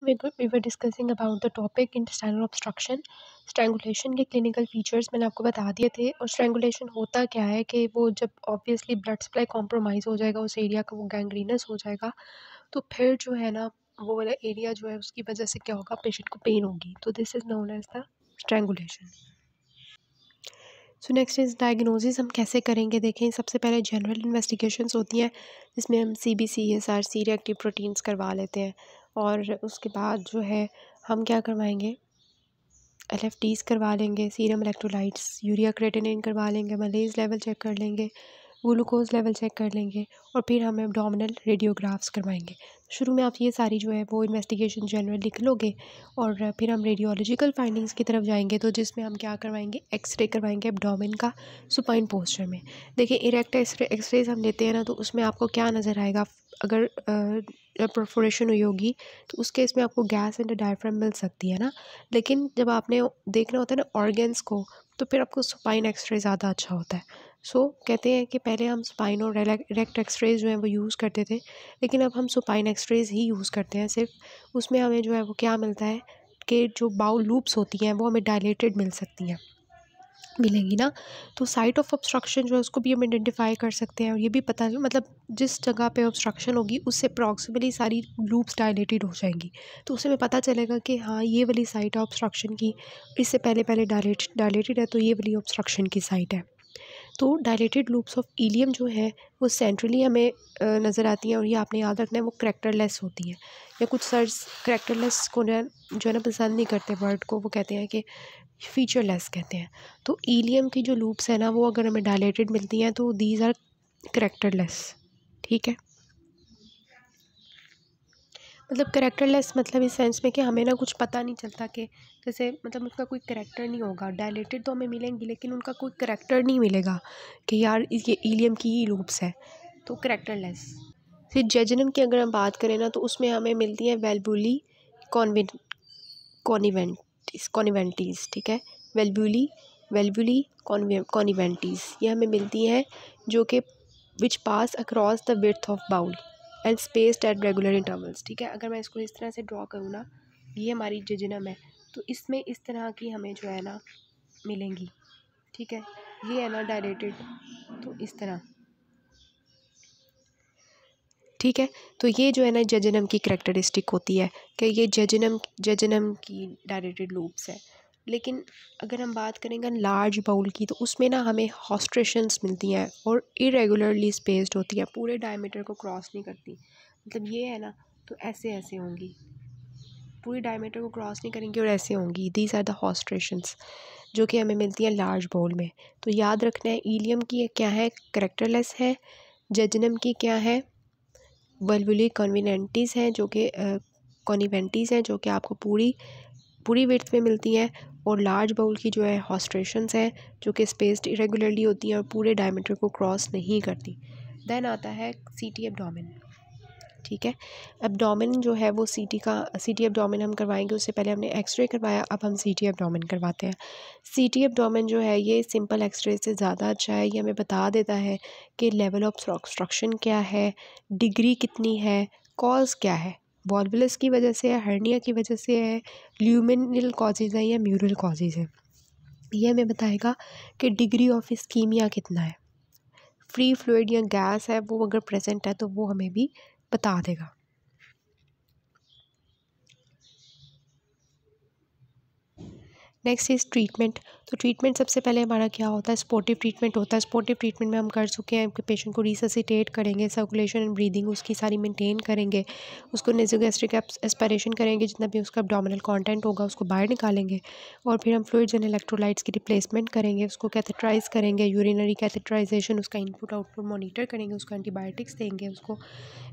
we, we were discussing about the topic in standard obstruction strangulation के clinical features मैंने आपको बता दिए थे और स्ट्रैंगुलेशन होता क्या है कि वो जब ऑब्वियसली ब्लड सप्लाई कॉम्प्रोमाइज़ हो जाएगा उस एरिया का वो गैंग्रीनस हो जाएगा तो फिर जो है ना वो वाला एरिया जो है उसकी वजह से क्या होगा पेशेंट को पेन होगी तो this is known as the strangulation so next is diagnosis हम कैसे करेंगे देखें सबसे पहले जनरल इन्वेस्टिगेशंस होती हैं जिसमें हम C B C S R C reactive proteins करवा लेते हैं और उसके बाद जो है हम क्या करवाएँगे एल एफ टीज़ करवा लेंगे सीरम इलेक्ट्रोलाइट्स यूरिया क्रिएटिनिन करवा लेंगे मलेज़ लेवल चेक कर लेंगे ग्लूकोज़ लेवल चेक कर लेंगे और फिर हम एब्डोमिनल रेडियोग्राफ्स करवाएंगे शुरू में आप ये सारी जो है वो इन्वेस्टिगेशन जनरल लिख लोगे और फिर हम रेडियोलॉजिकल फाइंडिंग्स की तरफ जाएंगे तो जिसमें हम क्या करवाएंगे एक्सरे करवाएंगे एब्डोमिन का सुपाइन पोस्चर में देखिए इरेक्ट एक्सरेज हम लेते हैं ना तो उसमें आपको क्या नज़र आएगा अगर प्रोफोरेशन हुई होगी तो उस केस में आपको गैस एंड डायफ्राम मिल सकती है ना लेकिन जब आपने देखना होता है ना ऑर्गेन्स को तो फिर आपको सुपाइन एक्सरे ज़्यादा अच्छा होता है सो कहते हैं कि पहले हम स्पाइन और रेक्ट एक्सरेज जो हैं वो यूज़ करते थे लेकिन अब हम सुपाइन एक्सरेज ही यूज़ करते हैं सिर्फ उसमें हमें जो है वो क्या मिलता है कि जो बाउल लूप्स होती हैं वो हमें डायलेटेड मिल सकती हैं मिलेंगी ना तो साइट ऑफ ऑब्स्ट्रक्शन जो है उसको भी हम आइडेंटिफाई कर सकते हैं और ये भी पता मतलब जिस जगह पे ऑब्स्ट्रक्शन होगी उससे अप्रॉक्सीमेटली सारी लूप्स डायलेटेड हो जाएंगी तो उससे हमें पता चलेगा कि हाँ ये वाली साइट है ऑब्स्ट्रक्शन की इससे पहले पहले डायलेट डायलेटेड है तो ये वाली ऑब्स्ट्रक्शन की साइट है तो डायलेटेड लूप्स ऑफ ईलियम जो है वो सेंट्रली हमें नज़र आती हैं और ये आपने याद रखना है वो करैक्टरलेस होती है या कुछ सर्स करैक्टरलेस को जो है ना पसंद नहीं करते वर्ड को वो कहते हैं कि फीचरलेस कहते हैं तो ईलियम की जो लूप्स हैं ना वो अगर हमें डायलेटेड मिलती हैं तो दीज आर करैक्टरलेस ठीक है मतलब करैक्टरलेस मतलब इस सेंस में कि हमें ना कुछ पता नहीं चलता कि जैसे मतलब उसका कोई करैक्टर नहीं होगा डायलेटेड तो हमें मिलेंगी लेकिन उनका कोई करैक्टर नहीं मिलेगा कि यार ये एलियम की ही लूप्स है तो लेस फिर जजनम की अगर हम बात करें ना तो उसमें हमें मिलती है वेलबुली कॉन्वेंट कॉनिवेंटिस कॉनिवेंटीज़ ठीक है वेलबुली वेलबुली कॉनिवेंटीज़ ये हमें मिलती हैं जो कि which pass across the with of bowel and spaced at regular intervals ठीक है अगर मैं इसको इस तरह से ड्रॉ करूँ ना ये हमारी जजनम है तो इसमें इस तरह की हमें जो है ना मिलेंगी ठीक है ये है ना डायरेटेड तो इस तरह ठीक है तो ये जो है ना जजनम की करेक्टरिस्टिक होती है कि ये जजनम जजनम की डायरेटेड लूप्स है लेकिन अगर हम बात करेंगे लार्ज बाउल की तो उसमें ना हमें हॉस्ट्रेशंस मिलती हैं और इरेगुलरली स्पेस्ड होती है पूरे डायमीटर को क्रॉस नहीं करती मतलब ये है ना तो ऐसे ऐसे होंगी पूरी डायमीटर को क्रॉस नहीं करेंगी और ऐसे होंगी दीज आर द हॉस्ट्रेशंस जो कि हमें मिलती हैं लार्ज बाउल में तो याद रखना है ईलियम की क्या है करेक्टरलेस है जजनम की क्या है बल्बुली कॉन्वीनटीज़ हैं जो कि कॉनिवेंटीज़ हैं जो कि आपको पूरी पूरी वेथ में मिलती हैं और लार्ज बाउल की जो है हॉस्ट्रेशंस हैं जो कि स्पेस्ड इरेगुलरली होती हैं और पूरे डायमीटर को क्रॉस नहीं करती देन आता है सीटी एब्डोमिन ठीक है एब्डोमिन जो है वो सीटी का सीटी एब्डोमिन हम करवाएंगे उससे पहले हमने एक्सरे करवाया अब हम सीटी एब्डोमिन करवाते हैं सीटी एब्डोमिन जो है ये सिंपल एक्सरे से ज़्यादा अच्छा है ये हमें बता देता है कि लेवल ऑफ ऑब्स्ट्रक्शन क्या है डिग्री कितनी है कॉज क्या है वॉल्वुलस की वजह से है हर्निया की वजह से है ल्यूमिनल कॉजेज़ हैं या म्यूरल कॉजेज़ हैं ये हमें बताएगा कि डिग्री ऑफ स्कीमिया कितना है फ्री फ्लूड या गैस है वो अगर प्रेजेंट है तो वो हमें भी बता देगा नेक्स्ट इज़ ट्रीटमेंट तो ट्रीटमेंट सबसे पहले हमारा क्या होता है स्पोर्टिव ट्रीटमेंट होता है स्पोर्टिव ट्रीटमेंट में हम कर चुके हैं पेशेंट को रिससीटेट करेंगे सर्कुलेशन एंड ब्रीदिंग उसकी सारी मेंटेन करेंगे उसको नेजोगेस्ट्रिक एस्पायरेशन करेंगे जितना भी उसका abdominal कॉन्टेंट होगा उसको बाहर निकालेंगे और फिर हम फ्लूड एंड इलेक्ट्रोलाइट्स की रिप्लेसमेंट करेंगे उसको कैथेट्राइज करेंगे यूरिनरी कैथेट्राइजेशन उसका इनपुट आउटपुट मॉनिटर करेंगे उसको एंटीबायोटिक्स देंगे उसको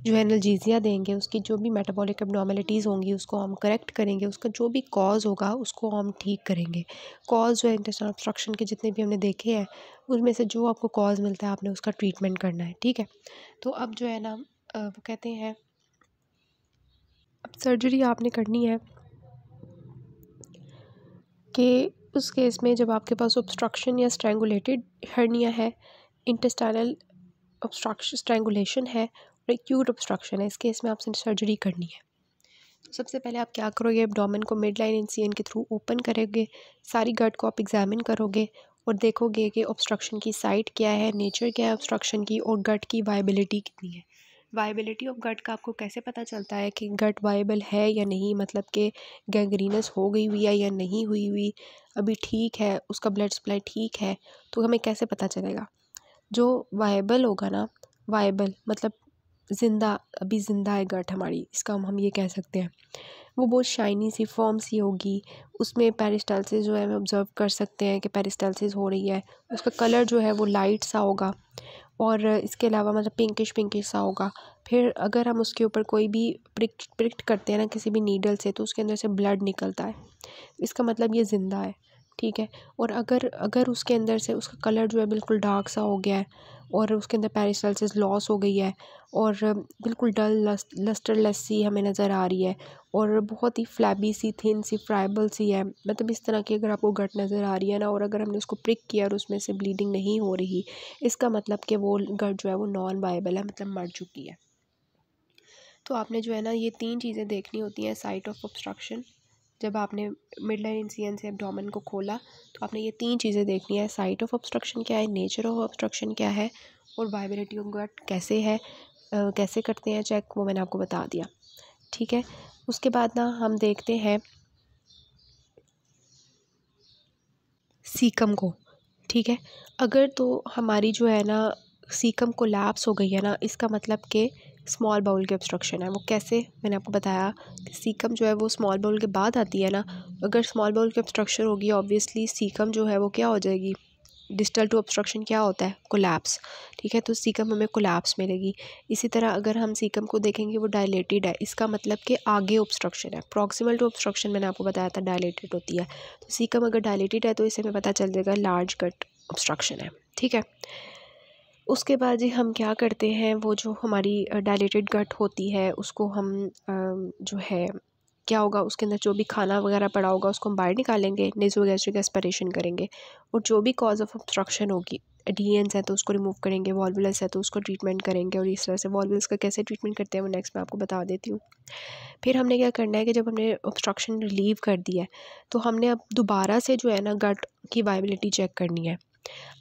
जो एनर्जीजिया देंगे उसकी जो भी मेटाबॉलिक एबनॉर्मेलिटीज़ होंगी उसको हम करेक्ट करेंगे उसका जो भी कॉज होगा उसको हम ठीक करेंगे कॉज जो है इंटेस्टाइल ऑब्स्ट्रक्शन के जितने भी हमने देखे हैं उनमें से जो आपको कॉज मिलता है आपने उसका ट्रीटमेंट करना है ठीक है तो अब जो है ना वो कहते हैं अब सर्जरी आपने करनी है कि उस केस में जब आपके पास ऑब्स्ट्रक्शन या स्ट्रेंगुलेटेड हर्निया है इंटेस्टाइनल ऑब्स्ट्रक्शन स्ट्रेंगुलेशन है और एक्यूट ऑब्स्ट्रक्शन है इस केस में आपसे सर्जरी करनी है सबसे पहले आप क्या करोगे डोमिन को मिड लाइन एन के थ्रू ओपन करोगे सारी गट को आप एग्जामिन करोगे और देखोगे कि ऑब्स्ट्रक्शन की साइट क्या है नेचर क्या है ऑब्स्ट्रक्शन की और गट की वायबिलिटी कितनी है वायबिलिटी ऑफ गट का आपको कैसे पता चलता है कि गट वायबल है या नहीं मतलब कि गैंग्रीनस हो गई हुई है या नहीं हुई हुई अभी ठीक है उसका ब्लड सप्लाई ठीक है तो हमें कैसे पता चलेगा जो वायबल होगा ना वायबल मतलब ज़िंदा अभी ज़िंदा है गाँठ हमारी इसका हम ये कह सकते हैं वो बहुत शाइनी सी फॉर्म सी होगी उसमें पेरिस्टाइलसिस जो है हम ऑब्ज़र्व कर सकते हैं कि पेरिस्टाइलसिस हो रही है उसका कलर जो है वो लाइट सा होगा और इसके अलावा मतलब पिंकिश पिंकिश सा होगा फिर अगर हम उसके ऊपर कोई भी प्रिक्ट प्रिक्ट करते हैं ना किसी भी नीडल से तो उसके अंदर से ब्लड निकलता है इसका मतलब ये ज़िंदा है ठीक है और अगर अगर उसके अंदर से उसका कलर जो है बिल्कुल डार्क सा हो गया है और उसके अंदर पेरिसल्सिस लॉस हो गई है और बिल्कुल डल लस्टरलेस सी हमें नज़र आ रही है और बहुत ही फ्लैबी सी थिन सी फ्राइबल सी है मतलब इस तरह की अगर आपको गट नज़र आ रही है ना और अगर हमने उसको प्रिक किया और उसमें से ब्लीडिंग नहीं हो रही इसका मतलब कि वो गट जो है वो नॉन वाइबल है मतलब मर चुकी है तो आपने जो है ना ये तीन चीज़ें देखनी होती हैं साइट ऑफ ऑब्स्ट्रक्शन जब आपने मिड लाइन इंसियन से एबडोमन को खोला तो आपने ये तीन चीज़ें देखनी है साइट ऑफ ऑब्स्ट्रक्शन क्या है नेचर ऑफ ऑब्स्ट्रक्शन क्या है और वाइबिलिटी ऑफ गट कैसे है आ, कैसे करते हैं चेक वो मैंने आपको बता दिया ठीक है उसके बाद ना हम देखते हैं सीकम को ठीक है अगर तो हमारी जो है ना सीकम को लैप्स हो गई है ना इसका मतलब कि स्मॉल बाउल के ऑब्स्ट्रक्शन है वो कैसे मैंने आपको बताया कि सीकम जो है वो स्मॉल बाउल के बाद आती है ना अगर स्मॉल बाउल की ऑब्स्ट्रक्शन होगी ऑब्वियसली सीकम जो है वो क्या हो जाएगी डिस्टल टू ऑब्स्ट्रक्शन क्या होता है कोलैप्स ठीक है तो सीकम हमें कोलैप्स मिलेगी इसी तरह अगर हम सीकम को देखेंगे वो डायलेटेड है इसका मतलब कि आगे ऑब्स्ट्रक्शन है प्रॉक्सिमल टू ऑब्स्ट्रक्शन मैंने आपको बताया था डायलेटेड होती है तो सीकम अगर डायलेटेड है तो इसे हमें पता चल जाएगा लार्ज कट ऑब्स्ट्रक्शन है ठीक है उसके बाद जी हम क्या करते हैं वो जो हमारी डायलेटेड गट होती है उसको हम जो है क्या होगा उसके अंदर जो भी खाना वगैरह पड़ा होगा उसको हम बाहर निकालेंगे नेजोगैस्ट्रिक एस्परेशन करेंगे और जो भी कॉज ऑफ ऑब्स्ट्रक्शन होगी डीएनस है तो उसको रिमूव करेंगे वॉलवुलस है तो उसको ट्रीटमेंट करेंगे और इस तरह से वॉलवुलस का कैसे ट्रीटमेंट करते हैं वो नेक्स्ट मैं आपको बता देती हूँ फिर हमने क्या करना है कि जब हमने ऑब्स्ट्रक्शन रिलीव कर दिया है तो हमने अब दोबारा से जो है ना गट की वाइबिलिटी चेक करनी है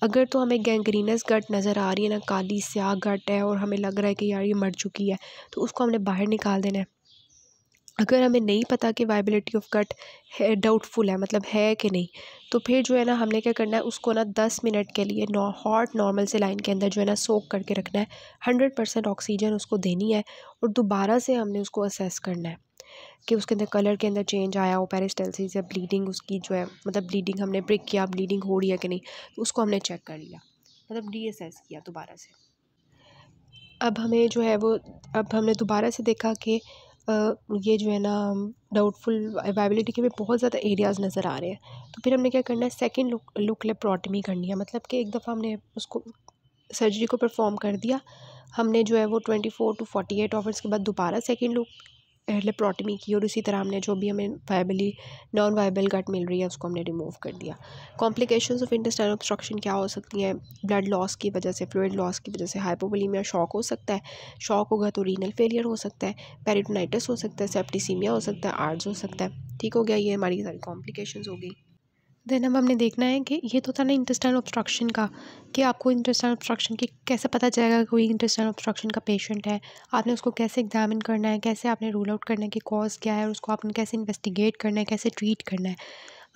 अगर तो हमें गैंग्रीनस गट नज़र आ रही है ना काली स्याह गट है और हमें लग रहा है कि यार ये मर चुकी है तो उसको हमने बाहर निकाल देना है अगर हमें नहीं पता कि वाइबिलिटी ऑफ गट है डाउटफुल है मतलब है कि नहीं तो फिर जो है ना हमने क्या करना है उसको ना दस मिनट के लिए हॉट नॉर्मल से लाइन के अंदर जो है ना सोक करके रखना है हंड्रेड परसेंट ऑक्सीजन उसको देनी है और दोबारा से हमने उसको असेस करना है कि उसके अंदर कलर के अंदर चेंज आया हो पेरिस्टलसिस या ब्लीडिंग उसकी जो है मतलब ब्लीडिंग हमने ब्रेक किया ब्लीडिंग हो रही है कि नहीं तो उसको हमने चेक कर लिया मतलब डी किया दोबारा से अब हमें जो है वो अब हमने दोबारा से देखा कि ये जो है ना डाउटफुल अवेबिलिटी के भी बहुत ज़्यादा एरियाज़ नज़र आ रहे हैं तो फिर हमने क्या करना है सेकेंड लुक लुक लेप्रोटमी करनी है मतलब कि एक दफ़ा हमने उसको सर्जरी को परफॉर्म कर दिया हमने जो है वो twenty four to forty eight hours के बाद दोबारा सेकेंड लुक लेप्रोटमी की और इसी तरह हमने जो भी हमें वायबली नॉन वायबल गट मिल रही है उसको हमने रिमूव कर दिया कॉम्प्लिकेशंस ऑफ इंटेस्टाइन ऑब्स्ट्रक्शन क्या हो सकती हैं ब्लड लॉस की वजह से फ्लूड लॉस की वजह से हाइपोवलीमिया शॉक हो सकता है शॉक होगा तो रीनल फेलियर हो सकता है पेरिटोनाइटिस हो सकता है सेप्टिसीमिया हो सकता है आर्ट्स हो सकता है ठीक हो गया ये हमारी सारी कॉम्प्लिकेशन हो गई देन अब हमने देखना है कि ये तो था ना इंटेस्टाइनल ऑब्स्ट्रक्शन का कि आपको इंटेस्टाइनल ऑब्स्ट्रक्शन की कैसे पता चलेगा कोई इंटेस्टाइनल ऑब्स्ट्रक्शन का पेशेंट है आपने उसको कैसे एग्जामिन करना है कैसे आपने रूल आउट करना है कि कॉज क्या है और उसको आपने कैसे इन्वेस्टिगेट करना है कैसे ट्रीट करना है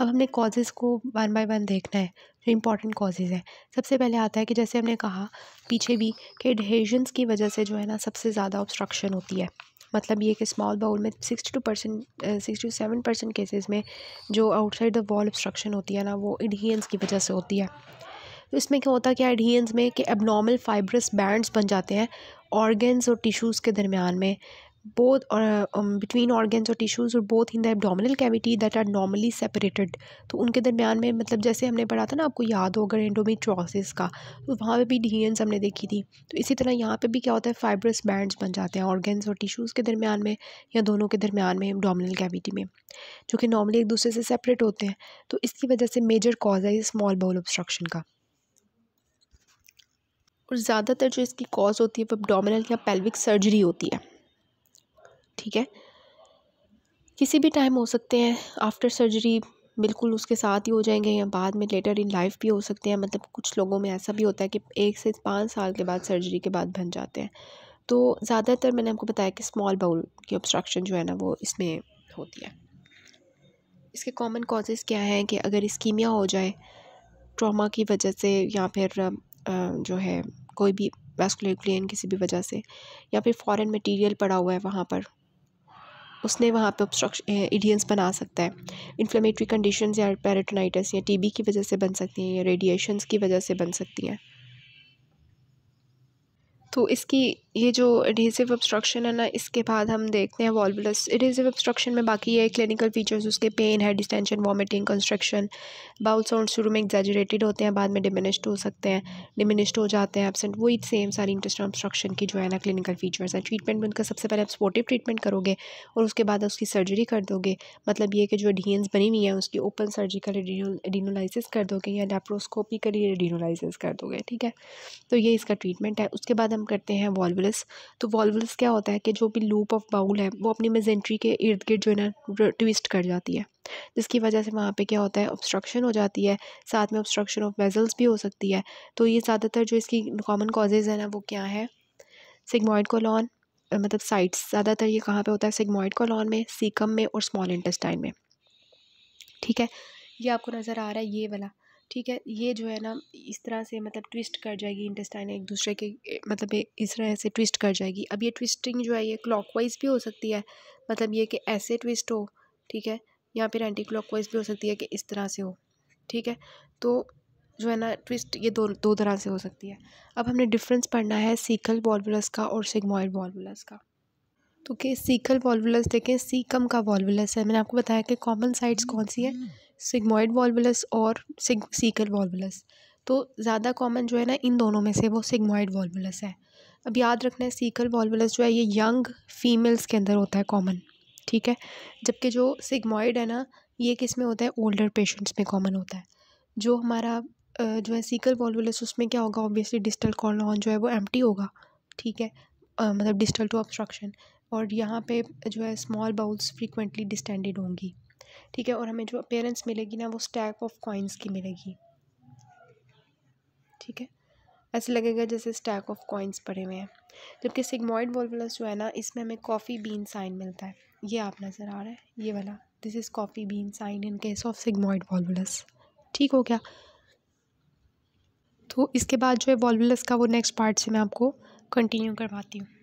अब हमने कॉजेज़ को वन बाय वन देखना है जो इंपॉर्टेंट कॉजेज़ हैं सबसे पहले आता है कि जैसे हमने कहा पीछे भी कि एडहेजन्स की वजह से जो है ना सबसे ज़्यादा ऑब्स्ट्रक्शन होती है मतलब ये कि स्मॉल बाउल में sixty two percent sixty two seven percent cases में जो आउटसाइड द वॉल ऑब्स्ट्रक्शन होती है ना वो इडहियंस की वजह से होती है तो इसमें क्या होता है क्या एडहियंस में कि एबनॉर्मल फाइब्रस बैंड्स बन जाते हैं ऑर्गन्स और टिश्यूज़ के दरमियान में both or uh, um, between organs or tissues or both in the abdominal cavity that are normally separated तो उनके दरमियान में मतलब जैसे हमने पढ़ा था ना आपको याद होगा एंडोमेट्रोसिस का तो वहाँ पर भी डीएंस हमने देखी थी तो इसी तरह यहाँ पर भी क्या होता है फाइब्रस बैंड्स बन जाते हैं ऑर्गेन्स और टिश्यूज़ के दरमियान में या दोनों के दरमियान में एबडोमिनल कैविटी में जो कि नॉर्मली एक दूसरे से सेपरेट होते हैं तो इसकी वजह से मेजर कॉज है स्मॉल बाउल ऑब्स्ट्रक्शन का और ज़्यादातर जो इसकी कॉज होती है वो एबडोमिनल या पेल्विक सर्जरी होती है ठीक है किसी भी टाइम हो सकते हैं आफ्टर सर्जरी बिल्कुल उसके साथ ही हो जाएंगे या बाद में लेटर इन लाइफ भी हो सकते हैं मतलब कुछ लोगों में ऐसा भी होता है कि एक से पाँच साल के बाद सर्जरी के बाद बन जाते हैं तो ज़्यादातर मैंने आपको बताया कि स्मॉल बाउल की ऑब्स्ट्रक्शन जो है ना वो इसमें होती है इसके कॉमन कॉजेज़ क्या हैं कि अगर इस्कीमिया हो जाए ट्रामा की वजह से या फिर जो है कोई भी वैस्कुलर क्लेन किसी भी वजह से या फिर फॉरेन मटेरियल पड़ा हुआ है वहाँ पर उसने वहाँ पे ऑब्स्ट्रक्श इडियंस बना सकता है इन्फ्लेमेटरी कंडीशन या पेरेटोनाइटिस या टीबी की वजह से बन सकती हैं या रेडिएशंस की वजह से बन सकती हैं तो इसकी ये जो एडहेसिव ऑब्स्ट्रक्शन है ना इसके बाद हम देखते हैं वॉल्वुलस एडहेसिव ऑब्स्ट्रक्शन में बाकी ये क्लिनिकल फीचर्स उसके पेन है distension vomiting construction bowel sound शुरू में एग्जेजरेटेड होते हैं बाद में डिमिनिश्ड हो सकते हैं डिमिनिश्ड हो जाते हैं एबसेंट वही सेम सारी इंटेस्टल ऑब्स्ट्रक्शन की जो है ना क्लिनिकल फीचर्स हैं ट्रीटमेंट में उनका सबसे पहले आप सपोर्टिव ट्रीटमेंट करोगे और उसके बाद उसकी सर्जरी कर दोगे मतलब ये कि जो एडियंस बनी हुई है उसकी ओपन सर्जिकल एडिनोलाइसिस कर दोगे या लेप्रोस्कोपिकली एडिनोलाइसिस कर दोगे ठीक है तो ये इसका ट्रीटमेंट है उसके बाद हम करते हैं वॉलवलस तो वॉलवलस क्या होता है कि जो भी लूप ऑफ बाउल है वो अपनी मेजेंट्री के इर्द गिर्द जो है ना ट्विस्ट कर जाती है जिसकी वजह से वहाँ पे क्या होता है ऑब्स्ट्रक्शन हो जाती है साथ में ऑब्स्ट्रक्शन ऑफ वेजल्स भी हो सकती है तो ये ज़्यादातर जो इसकी कॉमन कॉजेज़ हैं ना वो क्या है सिगमॉइड कोलॉन मतलब साइट्स ज़्यादातर ये कहाँ पर होता है सिगमॉइड कोलॉन में सीकम में और स्मॉल इंटेस्टाइन में ठीक है ये आपको नज़र आ रहा है ये वाला ठीक है ये जो है ना इस तरह से मतलब ट्विस्ट कर जाएगी इंटेस्टाइन एक दूसरे के मतलब इस तरह से ट्विस्ट कर जाएगी अब ये ट्विस्टिंग जो है ये क्लॉकवाइज भी हो सकती है मतलब ये कि ऐसे ट्विस्ट हो ठीक है या फिर एंटी क्लॉकवाइज भी हो सकती है कि इस तरह से हो ठीक है तो जो है ना ट्विस्ट ये दो दो तरह से हो सकती है अब हमने डिफरेंस पढ़ना है सीकल वॉल्वुलस का और सिग्मॉइड वॉल्वुलस का तो कि सीकल वॉल्वुलस देखें सीकम का वॉल्वुलस है मैंने आपको बताया कि कॉमन साइड्स कौन सी है सिग्मोइड वॉल्वुलस और सीकल वॉल्वुलस तो ज़्यादा कॉमन जो है ना इन दोनों में से वो सिग्मोइड वॉल्वुलस है अब याद रखना है सीकल वॉल्वुलस जो है ये यंग फीमेल्स के अंदर होता है कॉमन ठीक है जबकि जो सिग्मोइड है ना ये किस में होता है ओल्डर पेशेंट्स में कॉमन होता है जो हमारा जो है सीकल वॉल्वुलस उसमें क्या होगा ऑब्वियसली डिस्टल कॉलोन जो है वो एम्प्टी होगा ठीक है मतलब डिस्टल टू ऑब्स्ट्रक्शन और यहाँ पे जो है स्मॉल बाउल्स फ्रीक्वेंटली डिस्टेंडेड होंगी ठीक है और हमें जो अपेयरेंस मिलेगी ना वो स्टैक ऑफ कॉइन्स की मिलेगी ठीक है ऐसे लगेगा जैसे स्टैक ऑफ कॉइन्स पड़े हुए हैं जबकि सिग्मॉइड वॉलवलस जो है ना इसमें हमें कॉफ़ी बीन साइन मिलता है ये आप नज़र आ रहा है ये वाला this is coffee bean sign in case of sigmoid volvulus ठीक हो गया तो इसके बाद जो है वॉलवलस का वो नेक्स्ट पार्ट से मैं आपको कंटिन्यू करवाती हूँ